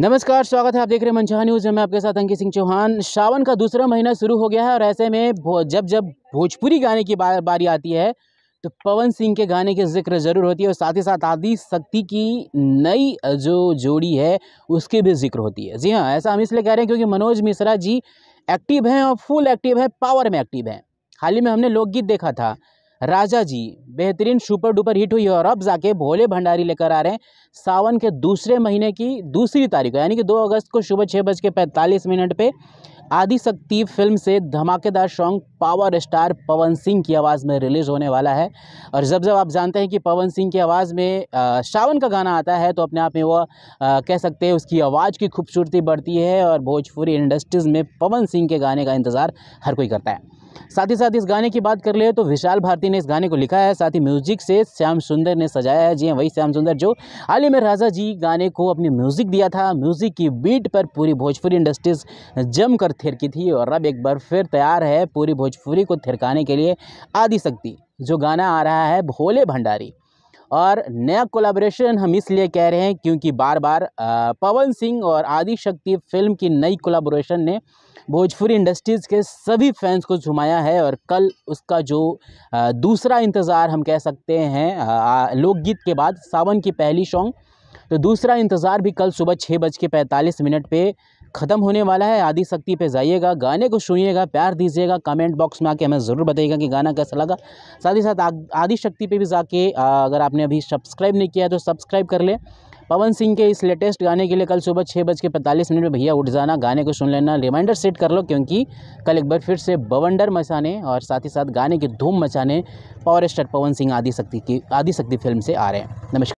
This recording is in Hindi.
नमस्कार स्वागत है आप देख रहे हैं मनचाह न्यूज़ में आपके साथ अंकित सिंह चौहान सावन का दूसरा महीना शुरू हो गया है और ऐसे में जब जब भोजपुरी गाने की बारी आती है तो पवन सिंह के गाने की जिक्र ज़रूर होती है और साथ ही साथ आदि शक्ति की नई जो जोड़ी है उसकी भी जिक्र होती है जी हाँ ऐसा हम इसलिए कह रहे हैं क्योंकि मनोज मिश्रा जी एक्टिव हैं और फुल एक्टिव है पावर में एक्टिव हैं हाल ही में हमने लोकगीत देखा था राजा जी बेहतरीन सुपर डुपर हिट हुई है और अब जाके भोले भंडारी लेकर आ रहे हैं सावन के दूसरे महीने की दूसरी तारीख को यानी कि 2 अगस्त को सुबह छः बज के पैंतालीस मिनट पर आदिशक्ति फिल्म से धमाकेदार song power star Pawan Singh की आवाज़ में रिलीज़ होने वाला है और जब जब आप जानते हैं कि पवन सिंह की आवाज़ में सावन का गाना आता है तो अपने आप में वह कह सकते हैं उसकी आवाज़ की खूबसूरती बढ़ती है और भोजपुरी इंडस्ट्रीज़ में पवन सिंह के गाने का इंतज़ार हर कोई करता है साथ ही साथ इस गाने की बात कर ले तो विशाल भारती ने इस गाने को लिखा है साथ ही म्यूजिक से श्याम सुंदर ने सजाया है जी हाँ वही श्याम सुंदर जो हाल ही में राजा जी गाने को अपने म्यूजिक दिया था म्यूजिक की बीट पर पूरी भोजपुरी इंडस्ट्रीज जम कर थिरकी थी और अब एक बार फिर तैयार है पूरी भोजपुरी को थिरकाने के लिए आदिशक्ति जो गाना आ रहा है भोले भंडारी और नया कोलाब्रेशन हम इसलिए कह रहे हैं क्योंकि बार बार पवन सिंह और आदिशक्ति फिल्म की नई कोलाब्रेशन ने भोजपुरी इंडस्ट्रीज़ के सभी फैंस को झुमाया है और कल उसका जो दूसरा इंतज़ार हम कह सकते हैं लोकगीत के बाद सावन की पहली शॉन्ग तो दूसरा इंतज़ार भी कल सुबह छः बज के पैंतालीस मिनट पर ख़त्म होने वाला है आदि शक्ति पे जाइएगा गाने को सुनिएगा प्यार दीजिएगा कमेंट बॉक्स में आके हमें ज़रूर बताइएगा कि गाना कैसा लगा साथ ही साथ आदि शक्ति पे भी जाके अगर आपने अभी सब्सक्राइब नहीं किया तो सब्सक्राइब कर लें पवन सिंह के इस लेटेस्ट गाने के लिए कल सुबह छः बज के पैंतालीस मिनट में भैया उठ जाना गाने को सुन लेना रिमाइंडर सेट कर लो क्योंकि कल एक बार फिर से बवंडर मचाने और साथ ही साथ गाने की धूम मचाने पावर स्टार पवन सिंह आदि शक्ति की आदि शक्ति फिल्म से आ रहे हैं नमस्कार